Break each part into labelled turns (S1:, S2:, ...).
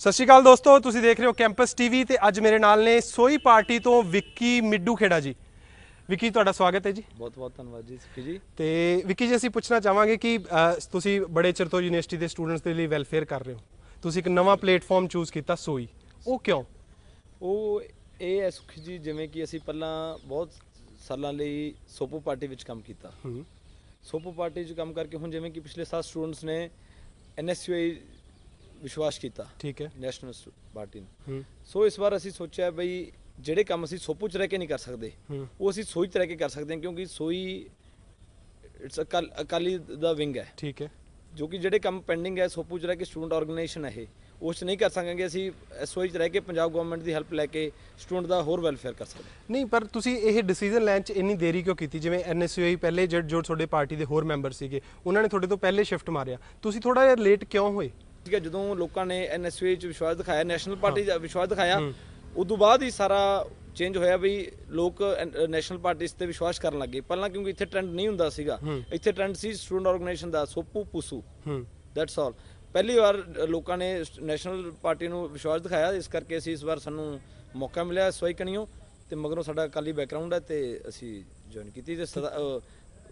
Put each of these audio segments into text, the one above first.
S1: ਸਤਿ ਸ਼੍ਰੀ ਅਕਾਲ ਦੋਸਤੋ ਤੁਸੀਂ ਦੇਖ ਰਹੇ ਹੋ ਕੈਂਪਸ ਟੀਵੀ ਤੇ ਅੱਜ ਮੇਰੇ ਨਾਲ ਨੇ ਸੋਈ ਪਾਰਟੀ ਤੋਂ ਵਿੱਕੀ ਮਿੱਡੂ ਖੇੜਾ ਜੀ ਵਿੱਕੀ ਤੁਹਾਡਾ ਸਵਾਗਤ ਹੈ ਜੀ
S2: ਬਹੁਤ ਬਹੁਤ ਧੰਨਵਾਦ ਜੀ ਸਿੱਖੀ ਜੀ
S1: ਤੇ ਵਿੱਕੀ ਜੀ ਅਸੀਂ ਪੁੱਛਣਾ ਚਾਹਾਂਗੇ ਕਿ ਤੁਸੀਂ ਬੜੇ ਚਿਰ ਤੋਂ ਯੂਨੀਵਰਸਿਟੀ ਦੇ ਸਟੂਡੈਂਟਸ ਦੇ ਲਈ ਵੈਲਫੇਅਰ ਕਰ ਰਹੇ ਹੋ ਤੁਸੀਂ ਇੱਕ ਨਵਾਂ ਪਲੇਟਫਾਰਮ ਚੂਜ਼ ਕੀਤਾ ਸੋਈ ਉਹ ਕਿਉਂ
S2: ਉਹ ਇਹ ਹੈ ਸੁਖੀ ਜੀ ਜਿਵੇਂ ਕਿ ਅਸੀਂ ਪਹਿਲਾਂ ਬਹੁਤ ਸਾਲਾਂ ਲਈ ਸੋਪੋ ਪਾਰਟੀ ਵਿੱਚ ਕੰਮ ਕੀਤਾ ਹੂੰ ਸੋਪੋ ਪਾਰਟੀ 'ਚ ਕੰਮ ਕਰਕੇ ਹੁਣ ਜਿਵੇਂ ਕਿ ਪਿਛਲੇ ਸਾਲ ਸਟੂਡੈਂਟਸ ਨੇ ਐਨਐਸਯੂਆਈ ਵਿਸ਼ਵਾਸ ਕੀਤਾ ਠੀਕ ਹੈ ਨੈਸ਼ਨਲ ਪਾਰਟੀ ਨੂੰ ਸੋ ਇਸ ਵਾਰ ਅਸੀਂ ਸੋਚਿਆ ਬਈ ਜਿਹੜੇ ਕੰਮ ਅਸੀਂ ਸੋਪੂਚ ਰਹਿ ਕੇ ਨਹੀਂ ਕਰ ਸਕਦੇ ਉਹ ਅਸੀਂ ਸੋਈ ਤਰ੍ਹਾਂ ਕੇ ਕਰ ਸਕਦੇ ਹਾਂ ਕਿਉਂਕਿ ਸੋਈ ਇਟਸ ਅ ਅਕਾਲੀ ਦਾ ਵਿੰਗ ਹੈ ਠੀਕ ਹੈ ਜੋ ਕਿ ਜਿਹੜੇ ਕੰਮ ਪੈਂਡਿੰਗ ਹੈ ਸੋਪੂਚ ਰਹਿ ਕੇ ਸਟੂਡੈਂਟ ਆਰਗੇਨਾਈਜੇਸ਼ਨ ਹੈ ਉਸ ਚ ਨਹੀਂ ਕਰ ਸਕਾਂਗੇ ਅਸੀਂ ਐਸਓਈ ਚ ਰਹਿ ਕੇ ਪੰਜਾਬ ਗਵਰਨਮੈਂਟ ਦੀ ਹੈਲਪ ਲੈ ਕੇ ਸਟੂਡੈਂਟ ਦਾ ਹੋਰ ਵੈਲਫੇਅਰ ਕਰ ਸਕਦੇ
S1: ਨਹੀਂ ਪਰ ਤੁਸੀਂ ਇਹ ਡਿਸੀਜਨ ਲੈਣ ਚ ਇੰਨੀ ਦੇਰੀ ਕਿਉਂ ਕੀਤੀ ਜਿਵੇਂ ਐਨਐਸਯੂਆਈ ਪਹਿਲੇ ਜਿਹੜੇ ਜੋ ਤੁਹਾਡੇ ਪਾਰਟੀ ਦੇ ਹੋਰ ਮੈਂਬਰ ਸੀਗੇ ਉਹਨਾਂ ਨੇ ਤੁਹਾਡੇ ਤੋਂ ਪਹਿਲੇ ਸ਼ਿਫਟ ਮਾਰਿਆ ਤੁਸੀਂ ਥੋੜਾ ਜਿਹਾ ਲੇਟ ਕਿਉਂ ਹੋਏ
S2: ਠੀਕ ਹੈ ਜਦੋਂ ਲੋਕਾਂ ਨੇ ਐਨਐਸਵੀ ਚ ਵਿਸ਼ਵਾਸ ਦਿਖਾਇਆ ਨੈਸ਼ਨਲ ਪਾਰਟੀ ਦਾ ਵਿਸ਼ਵਾਸ ਦਿਖਾਇਆ ਉਸ ਤੋਂ ਬਾਅਦ ਹੀ ਸਾਰਾ ਚੇਂਜ ਹੋਇਆ ਵੀ ਲੋਕ ਨੈਸ਼ਨਲ ਪਾਰਟੀਸ ਤੇ ਵਿਸ਼ਵਾਸ ਕਰਨ ਲੱਗੇ ਪਹਿਲਾਂ ਕਿਉਂਕਿ ਇੱਥੇ ਟ੍ਰੈਂਡ ਨਹੀਂ ਹੁੰਦਾ ਸੀਗਾ ਇੱਥੇ ਟ੍ਰੈਂਡ ਸੀ ਸਟੂਡੈਂਟ ਆਰਗੇਨਾਈਜੇਸ਼ਨ ਦਾ ਸੋਪੂ ਪੂਸੂ ਦੈਟਸ ਆਲ ਪਹਿਲੀ ਵਾਰ ਲੋਕਾਂ ਨੇ ਨੈਸ਼ਨਲ ਪਾਰਟੀ ਨੂੰ ਵਿਸ਼ਵਾਸ ਦਿਖਾਇਆ ਇਸ ਕਰਕੇ ਅਸੀਂ ਇਸ ਵਾਰ ਸਾਨੂੰ ਮੌਕਾ ਮਿਲਿਆ ਸਵਾਈ ਕਣੀਓ ਤੇ ਮਗਰੋਂ ਸਾਡਾ ਅਕਾਲੀ ਬੈਕਗ੍ਰਾਉਂਡ ਹੈ ਤੇ ਅਸੀਂ ਜੁਆਇਨ ਕੀਤੀ ਤੇ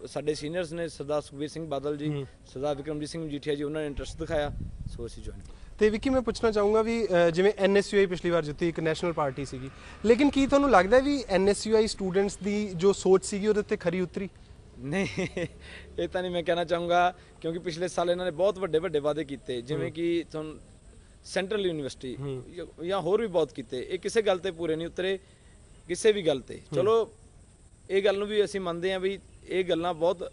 S2: ਸਾਡੇ ਸੀਨੀਅਰਸ ਨੇ ਸਰਦਾਰ ਸੁਖਬੀਰ ਸਿੰਘ ਬਾਦਲ ਜੀ ਸਰਦਾਰ ਵਿਕਰਮਜੀਤ ਸਿੰਘ
S1: ਜੀਠਿਆ ਜੀ ਉਹਨਾਂ ਨੇ ਇੰਟਰਸਟ ਦਿਖਾਇਆ ਸੋ ਅਸੀਂ ਜੁਆਇਨ ਤੇ ਵਿੱਕੀ ਮੈਂ ਪੁੱਛਣਾ ਚਾਹੂੰਗਾ ਵੀ ਜਿਵੇਂ ਐਨਐਸਯੂਆਈ ਪਿਛਲੀ ਵਾਰ ਜਿੱਤੀ ਇੱਕ ਨੈਸ਼ਨਲ ਪਾਰਟੀ ਸੀਗੀ ਲੇਕਿਨ ਕੀ ਤੁਹਾਨੂੰ ਲੱਗਦਾ ਵੀ ਐਨਐਸਯੂਆਈ ਸਟੂਡੈਂਟਸ ਦੀ ਜੋ ਸੋਚ ਸੀਗੀ ਉਹਦੇ ਉੱਤੇ ਖਰੀ ਉਤਰੀ ਨਹੀਂ
S2: ਇਹ ਤਾਂ ਨਹੀਂ ਮੈਂ ਕਹਿਣਾ ਚਾਹੂੰਗਾ ਕਿਉਂਕਿ ਪਿਛਲੇ ਸਾਲ ਇਹਨਾਂ ਨੇ ਬਹੁਤ ਵੱਡੇ ਵੱਡੇ ਵਾਅਦੇ ਕੀਤੇ ਜਿਵੇਂ ਕਿ ਤੁਹਾਨੂੰ ਸੈਂਟਰਲ ਯੂਨੀਵਰਸਿਟੀ ਜਾਂ ਹੋਰ ਵੀ ਬਹੁਤ ਕੀਤੇ ਇਹ ਕਿਸੇ ਗੱਲ ਤੇ ਪੂਰੇ ਨਹੀਂ ਉਤਰੇ ਕਿਸੇ ਵੀ ਗੱਲ ਤੇ ਚਲੋ ਇਹ ਗੱਲ ਨੂੰ ਵੀ ਅਸੀਂ ਮੰਨਦੇ ਆਂ ਵੀ ਇਹ ਗੱਲਾਂ ਬਹੁਤ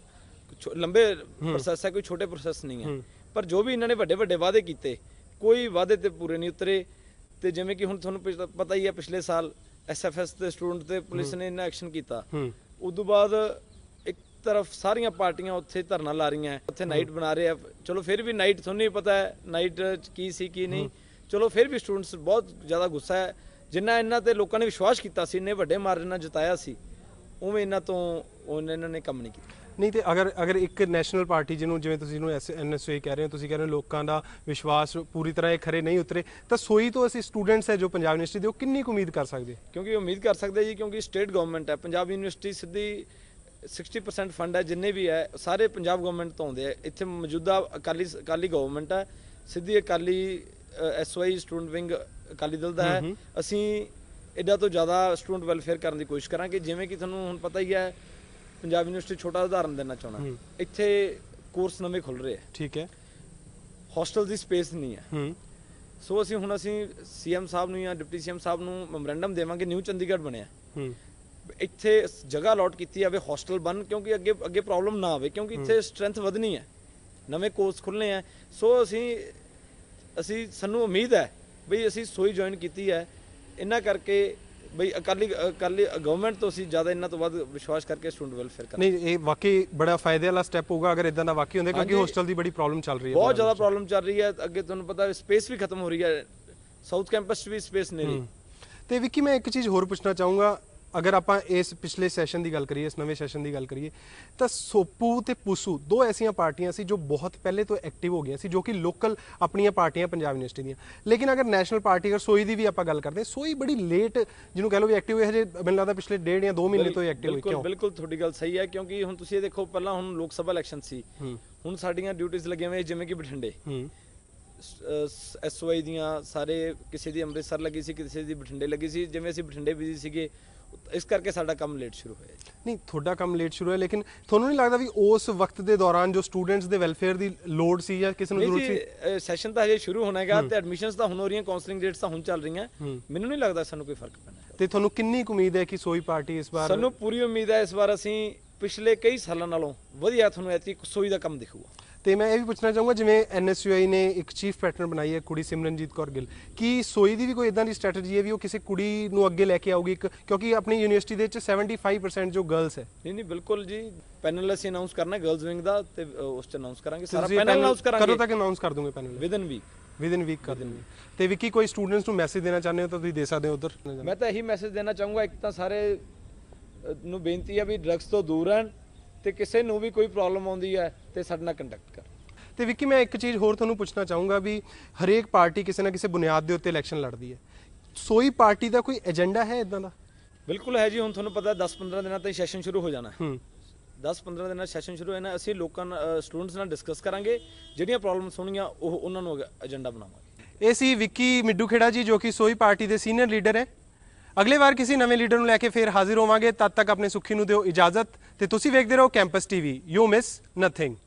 S2: ਲੰਬੇ ਪ੍ਰੋਸੈਸ ਹੈ ਕੋਈ ਛੋਟੇ ਪ੍ਰੋਸੈਸ ਨਹੀਂ ਹੈ ਪਰ ਜੋ ਵੀ ਇਹਨਾਂ ਨੇ ਵੱਡੇ ਵੱਡੇ ਵਾਅਦੇ ਕੀਤੇ ਕੋਈ ਵਾਅਦੇ ਤੇ ਪੂਰੇ ਨਹੀਂ ਉਤਰੇ ਤੇ ਜਿਵੇਂ ਕਿ ਹੁਣ ਤੁਹਾਨੂੰ ਪਤਾ ਹੀ ਹੈ ਪਿਛਲੇ ਸਾਲ ਐਸਐਫਐਸ ਦੇ ਸਟੂਡੈਂਟ ਤੇ ਪੁਲਿਸ ਨੇ ਇਹਨਾਂ ਐਕਸ਼ਨ ਕੀਤਾ ਉਸ ਤੋਂ ਬਾਅਦ ਇੱਕ ਤਰਫ ਸਾਰੀਆਂ ਪਾਰਟੀਆਂ ਉੱਥੇ ਧਰਨਾ ਲਾ ਰਹੀਆਂ ਹੈ, ਉੱਥੇ ਨਾਈਟ ਬਣਾ ਰਹੇ ਆ ਚਲੋ ਫਿਰ ਵੀ ਨਾਈਟ ਤੁਹਾਨੂੰ ਪਤਾ ਹੈ ਨਾਈਟ ਕੀ ਸੀ ਕੀ ਨਹੀਂ ਚਲੋ ਫਿਰ ਵੀ ਸਟੂਡੈਂਟਸ ਬਹੁਤ ਜ਼ਿਆਦਾ ਗੁੱਸਾ ਹੈ ਜਿੰਨਾ ਇਹਨਾਂ ਤੇ ਲੋਕਾਂ ਨੇ ਵਿਸ਼ਵਾਸ ਕੀਤਾ ਸੀ ਇੰਨੇ ਵੱਡੇ ਮਾਰਜਨ ਨਾਲ ਜਿਤਾਇਆ ਸੀ ਉਵੇਂ ਇਹਨਾਂ ਤੋਂ ਉਹਨਾਂ ਨੇ ਕੰਮ ਨਹੀਂ ਕੀਤਾ
S1: ਨਹੀਂ ਤੇ ਅਗਰ ਅਗਰ ਇੱਕ ਨੈਸ਼ਨਲ ਪਾਰਟੀ ਜਿਹਨੂੰ ਜਿਵੇਂ ਤੁਸੀਂ ਇਹਨੂੰ ਐਨਐਸਏ ਕਹਿ ਰਹੇ ਹੋ ਤੁਸੀਂ ਕਹਿ ਰਹੇ ਹੋ ਲੋਕਾਂ ਦਾ ਵਿਸ਼ਵਾਸ ਪੂਰੀ ਤਰ੍ਹਾਂ ਇਹ ਖਰੇ ਨਹੀਂ ਉਤਰੇ ਤਾਂ ਸੋਈ ਤੋਂ ਅਸੀਂ ਸਟੂਡੈਂਟਸ ਹੈ ਜੋ ਪੰਜਾਬ ਯੂਨੀਵਰਸਿਟੀ ਦੇ ਉਹ ਕਿੰਨੀ ਕੁ ਉਮੀਦ ਕਰ ਸਕਦੇ
S2: ਕਿਉਂਕਿ ਉਮੀਦ ਕਰ ਸਕਦੇ ਜੀ ਕਿਉਂਕਿ ਸਟੇਟ ਗਵਰਨਮੈਂਟ ਹੈ ਪੰਜਾਬ ਯੂਨੀਵਰਸਿਟੀ ਸਿੱਧੀ 60% ਫੰਡ ਹੈ ਜਿੰਨੇ ਵੀ ਹੈ ਸਾਰੇ ਪੰਜਾਬ ਗਵਰਨਮੈਂਟ ਤੋਂ ਆਉਂਦੇ ਆ ਇੱਥੇ ਮੌਜੂਦਾ ਅਕਾਲੀ ਅਕਾਲੀ ਗਵਰਨਮੈਂਟ ਹੈ ਸਿੱਧੀ Akali S Y student wing Akali Dal ਦਾ ਹੈ ਅਸੀਂ ਇਦਾਂ ਤੋਂ ਜ਼ਿਆਦਾ ਸਟੂਡੈਂਟ ਵੈਲਫੇਅਰ ਕਰਨ ਦੀ ਕੋਸ਼ਿਸ਼ ਕਰਾਂਗੇ ਜਿਵੇਂ ਕਿ ਤੁਹਾਨੂੰ ਹੁਣ ਪਤਾ ਹੀ ਹੈ ਪੰਜਾਬ ਯੂਨੀਵਰਸਿਟੀ ਛੋਟਾ ਉਦਾਹਰਨ ਦੇਣਾ ਚਾਹਣਾ ਇੱਥੇ ਕੋਰਸ ਨਵੇਂ ਖੁੱਲ ਰਹੇ ਆ ਠੀਕ ਹੈ ਹੋਸਟਲ ਦੀ ਸਪੇਸ ਨਹੀਂ ਹੈ ਸੋ ਅਸੀਂ ਹੁਣ ਅਸੀਂ ਸੀਐਮ ਸਾਹਿਬ ਨੂੰ ਜਾਂ ਡਿਪਟੀ ਸੀਐਮ ਸਾਹਿਬ ਨੂੰ ਮੈਮੋਰੈਂਡਮ ਦੇਵਾਂਗੇ ਨਿਊ ਚੰਡੀਗੜ੍ਹ ਬਣਿਆ ਇੱਥੇ ਜਗ੍ਹਾ ਅਲਾਟ ਕੀਤੀ ਜਾਵੇ ਹੋਸਟਲ ਬਣ ਕਿਉਂਕਿ ਅੱਗੇ ਅੱਗੇ ਪ੍ਰੋਬਲਮ ਨਾ ਆਵੇ ਕਿਉਂਕਿ ਇੱਥੇ ਸਟਰੈਂਥ ਵਧਣੀ ਹੈ ਨਵੇਂ ਕੋਰਸ ਖੁੱਲਨੇ ਆ ਸੋ ਅਸੀਂ ਅਸੀਂ ਸਾਨੂੰ ਉਮੀਦ ਹੈ ਵੀ ਅਸੀਂ ਸੋਈ ਜੁਆਇਨ ਕੀਤੀ ਹੈ ਇਹਨਾਂ ਕਰਕੇ ਬਈ ਅਕਾਲੀ ਅਕਾਲੀ ਗਵਰਨਮੈਂਟ ਤੋਂ ਅਸੀਂ ਜ਼ਿਆਦਾ ਇਹਨਾਂ ਤੋਂ ਵੱਧ ਵਿਸ਼ਵਾਸ ਕਰਕੇ ਸਟੂਡੈਂਟ ਵੈਲਫੇਅਰ ਕਰ ਨਹੀਂ
S1: ਇਹ ਵਾਕਈ ਬੜਾ ਫਾਇਦੇ ਵਾਲਾ ਸਟੈਪ ਹੋਊਗਾ ਅਗਰ ਇਦਾਂ ਦਾ ਵਾਕਈ ਹੁੰਦਾ ਕਿਉਂਕਿ ਹੋਸਟਲ ਦੀ ਬੜੀ ਪ੍ਰੋਬਲਮ ਚੱਲ ਰਹੀ ਹੈ ਬਹੁਤ ਜ਼ਿਆਦਾ
S2: ਪ੍ਰੋਬਲਮ ਚੱਲ ਰਹੀ ਹੈ ਅੱਗੇ ਤੁਹਾਨੂੰ ਪਤਾ ਸਪੇਸ ਵੀ ਖਤਮ ਹੋ ਰਹੀ ਹੈ ਸਾਊਥ ਕੈਂਪਸ ਵੀ ਸਪੇਸ ਨਹੀਂ ਰਹੀ
S1: ਤੇ ਵਿੱਕੀ ਮੈਂ ਇੱਕ ਚੀਜ਼ ਹੋਰ ਪੁੱਛਣਾ ਚਾਹੂੰਗਾ ਅਗਰ ਆਪਾਂ ਇਸ ਪਿਛਲੇ ਸੈਸ਼ਨ ਦੀ ਗੱਲ ਕਰੀਏ ਇਸ ਨਵੇਂ ਸੈਸ਼ਨ ਦੀ ਗੱਲ ਕਰੀਏ ਤਾਂ ਸੋਪੂ ਤੇ ਪੁਸੂ ਦੋ ਐਸੀਆਂ ਪਾਰਟੀਆਂ ਸੀ ਜੋ ਬਹੁਤ ਪਹਿਲੇ ਤੋਂ ਐਕਟਿਵ ਹੋ ਗਈਆਂ ਸੀ ਜੋ ਕਿ ਲੋਕਲ ਆਪਣੀਆਂ ਪਾਰਟੀਆਂ ਪੰਜਾਬ ਯੂਨੀਵਰਸਿਟੀ ਦੀਆਂ ਲੇਕਿਨ ਅਗਰ ਨੈਸ਼ਨਲ ਪਾਰਟੀ ਅਗਰ ਸੋਈ ਦੀ ਵੀ ਆਪਾਂ ਗੱਲ ਕਰਦੇ ਸੋਈ ਬੜੀ ਲੇਟ ਜਿਹਨੂੰ ਕਹ ਲਓ ਵੀ ਐਕਟਿਵ ਹੋਈ ਹਜੇ ਮੈਨੂੰ ਲੱਗਦਾ ਪਿਛਲੇ ਡੇਢ ਜਾਂ 2 ਮਹੀਨੇ ਤੋਂ ਹੀ ਐਕਟਿਵ ਹੋਈ ਕਿਉਂ
S2: ਬਿਲਕੁਲ ਤੁਹਾਡੀ ਗੱਲ ਸਹੀ ਹੈ ਕਿਉਂਕਿ ਹੁਣ ਤੁਸੀਂ ਇਹ ਦੇਖੋ ਪਹਿਲਾਂ ਹੁਣ ਲੋਕ ਸਭਾ ਇਲੈਕਸ਼ਨ ਸੀ ਹੁਣ ਸਾਡੀਆਂ ਡਿਊਟੀਆਂ ਲੱਗੀਆਂ ਹੋਈਆਂ ਜਿਵੇਂ ਕਿ ਬਠਿੰਡੇ ਐਸਓਆਈ ਦੀਆਂ ਸਾਰੇ ਕਿਸੇ ਦੀ ਅੰਮ੍ਰਿਤਸਰ ਲੱਗੀ ਸੀ ਕਿਸੇ ਦੀ ਬਠਿੰਡੇ ਲੱਗੀ ਸੀ ਜਿਵੇਂ ਅਸੀਂ ਬਠਿੰਡੇ ਬਿਜ਼ੀ ਸੀਗੇ ਇਸ ਕਰਕੇ ਸਾਡਾ ਕੰਮ ਲੇਟ ਸ਼ੁਰੂ ਹੋਇਆ
S1: ਨਹੀਂ ਤੁਹਾਡਾ ਕੰਮ ਲੇਟ ਸ਼ੁਰੂ ਹੋਇਆ ਲੇਕਿਨ ਤੁਹਾਨੂੰ ਨਹੀਂ ਲੱਗਦਾ ਵੀ ਉਸ ਵਕਤ ਦੇ ਦੌਰਾਨ ਜੋ ਸਟੂਡੈਂਟਸ ਦੇ ਵੈਲਫੇਅਰ ਦੀ ਲੋੜ ਸੀ ਜਾਂ ਕਿਸੇ ਨੂੰ ਜ਼ਰੂਰਤ
S2: ਸੀ ਸੈਸ਼ਨ ਤਾਂ ਹਜੇ ਸ਼ੁਰੂ ਹੋਣਾ ਹੈਗਾ ਤੇ ਐਡਮਿਸ਼ਨਸ ਤਾਂ ਹੁਣ ਹੋ ਰਹੀਆਂ ਕਾਉਂਸਲਿੰਗ ਡੇਟਸ ਤਾਂ ਹੁਣ ਚੱਲ ਰਹੀਆਂ ਮੈਨੂੰ
S1: ਨਹੀਂ ਲੱਗਦਾ ਸਾਨੂੰ ਕੋਈ ਫਰਕ ਪੈਣਾ ਤੇ ਤੁਹਾਨੂੰ ਕਿੰਨੀ ਉਮੀਦ ਹੈ ਕਿ ਸੋਈ ਪਾਰਟੀ ਇਸ ਵਾਰ ਸਾਨੂੰ
S2: ਪੂਰੀ ਉਮੀਦ ਹੈ ਇਸ ਵਾਰ ਅਸੀਂ ਪਿਛਲੇ ਕਈ ਸਾਲਾਂ ਨਾਲੋਂ ਵਧੀਆ ਤੁਹਾਨੂੰ ਐਤੀ ਸੋਈ ਦਾ ਕੰਮ ਦਿਖੂਗਾ
S1: ਤੇ ਮੈਂ ਇਹ ਵੀ ਪੁੱਛਣਾ ਚਾਹੂੰਗਾ ਜਿਵੇਂ ਐਨਐਸਯੂਆਈ ਨੇ ਇੱਕ ਚੀਫ ਪੈਟਰਨ ਬਣਾਈ ਹੈ ਕੁੜੀ ਸਿਮਰਨਜੀਤ ਕੌਰ ਗਿੱਲ ਕੀ ਸੋਈ ਦੀ ਵੀ ਕੋਈ ਇਦਾਂ ਦੀ ਸਟ੍ਰੈਟਜੀ ਹੈ ਵੀ ਉਹ ਕਿਸੇ ਕੁੜੀ ਨੂੰ ਅੱਗੇ ਲੈ ਕੇ ਆਊਗੀ ਕਿਉਂਕਿ ਆਪਣੀ ਯੂਨੀਵਰਸਿਟੀ ਦੇ ਵਿੱਚ 75% ਜੋ ਗਰਲਸ ਹੈ
S2: ਨਹੀਂ ਨਹੀਂ ਬਿਲਕੁਲ ਜੀ ਪੈਨਲ ਅਸੀਂ ਅਨਾਉਂਸ ਕਰਨਾ ਗਰਲਸ ਵਿੰਗ ਦਾ ਤੇ ਉਸ ਚ ਅਨਾਉਂਸ ਕਰਾਂਗੇ ਸਾਰਾ ਪੈਨਲ ਅਨਾਉਂਸ ਕਰਾਂਗੇ ਕਦੋਂ
S1: ਤੱਕ ਅਨਾਉਂਸ ਕਰ ਦੋਗੇ panel within week within week ਕਰ ਦਿੰਦੇ ਤੇ ਵਿੱਕੀ ਕੋਈ ਸਟੂਡੈਂਟਸ ਨੂੰ ਮੈਸੇਜ ਦੇਣਾ ਚਾਹੁੰਦੇ ਹੋ ਤਾਂ ਤੁਸੀਂ ਦੇ ਸਕਦੇ ਹੋ ਉਧਰ ਮੈਂ
S2: ਤਾਂ ਇਹੀ ਮੈਸੇਜ ਦੇਣਾ ਚਾਹੂੰਗਾ ਇੱਕ ਤਾਂ ਸਾਰੇ ਨੂੰ ਬੇਨਤੀ ਹੈ ਵੀ ਡਰੱਗਸ ਤੋਂ ਦੂਰ ਰਹਿਣ ਤੇ ਕਿਸੇ ਨੂੰ ਵੀ ਕੋਈ ਪ੍ਰੋਬਲਮ ਆਉਂਦੀ ਹੈ ਤੇ ਸਾਡੇ ਨਾਲ ਕੰਟੈਕਟ ਕਰ
S1: ਤੇ ਵਿੱਕੀ ਮੈਂ ਇੱਕ ਚੀਜ਼ ਹੋਰ ਤੁਹਾਨੂੰ ਪੁੱਛਣਾ ਚਾਹੂੰਗਾ ਵੀ ਹਰੇਕ ਪਾਰਟੀ ਕਿਸੇ ਨਾ ਕਿਸੇ ਬੁਨਿਆਦ ਦੇ ਉੱਤੇ ਇਲੈਕਸ਼ਨ ਲੜਦੀ ਹੈ ਸੋਈ ਪਾਰਟੀ ਦਾ ਕੋਈ ਏਜੰਡਾ ਹੈ ਇਦਾਂ ਦਾ ਬਿਲਕੁਲ ਹੈ ਜੀ ਹੁਣ ਤੁਹਾਨੂੰ ਪਤਾ 10-15 ਦਿਨਾਂ ਤੱਕ ਸੈਸ਼ਨ ਸ਼ੁਰੂ ਹੋ ਜਾਣਾ ਹੈ
S2: 10-15 ਦਿਨਾਂ ਸੈਸ਼ਨ ਸ਼ੁਰੂ ਹੋਣਾ ਅਸੀਂ ਲੋਕਾਂ ਸਟੂਡੈਂਟਸ ਨਾਲ ਡਿਸਕਸ ਕਰਾਂਗੇ ਜਿਹੜੀਆਂ ਪ੍ਰੋਬਲਮਸ ਹੋਣੀਆਂ ਉਹ ਉਹਨਾਂ ਨੂੰ ਏਜੰਡਾ ਬਣਾਵਾਂਗੇ
S1: ਇਹ ਸੀ ਵਿੱਕੀ ਮਿੱਡੂ ਖੇੜਾ ਜੀ ਜੋ ਕਿ ਸੋਈ ਪਾਰਟੀ ਦੇ ਸੀਨੀਅਰ ਲੀਡਰ ਹੈ ਅਗਲੇ ਵਾਰ ਕਿਸੇ ਨਵੇਂ ਲੀਡਰ ਨੂੰ ਲੈ ਕੇ ਫੇਰ ਹਾਜ਼ਰ ਹੋਵਾਂਗੇ ਤਦ ਤੱਕ ਆਪਣੇ ਸੁਖੀ ਨੂੰ ਦਿਓ ਇਜਾਜ਼ਤ ਤੇ ਤੁਸੀਂ ਵੇਖਦੇ ਰਹੋ campus TV you miss nothing